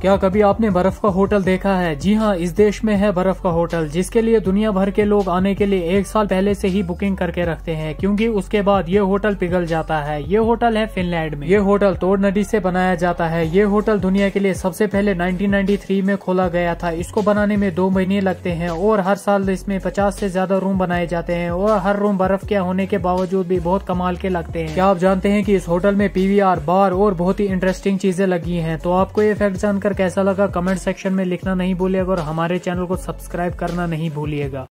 क्या कभी आपने बर्फ का होटल देखा है जी हाँ इस देश में है बर्फ का होटल जिसके लिए दुनिया भर के लोग आने के लिए एक साल पहले से ही बुकिंग करके रखते हैं क्योंकि उसके बाद ये होटल पिघल जाता है ये होटल है फिनलैंड में ये होटल तोड़ नदी से बनाया जाता है ये होटल दुनिया के लिए सबसे पहले 1993 में खोला गया था इसको बनाने में दो महीने लगते हैं और हर साल इसमें पचास से ज्यादा रूम बनाए जाते हैं और हर रूम बर्फ के होने के बावजूद भी बहुत कमाल के लगते हैं क्या आप जानते हैं की इस होटल में पीवीआर बार और बहुत ही इंटरेस्टिंग चीजें लगी है तो आपको ये फैक्ट जानकर कैसा लगा कमेंट सेक्शन में लिखना नहीं भूलिएगा और हमारे चैनल को सब्सक्राइब करना नहीं भूलिएगा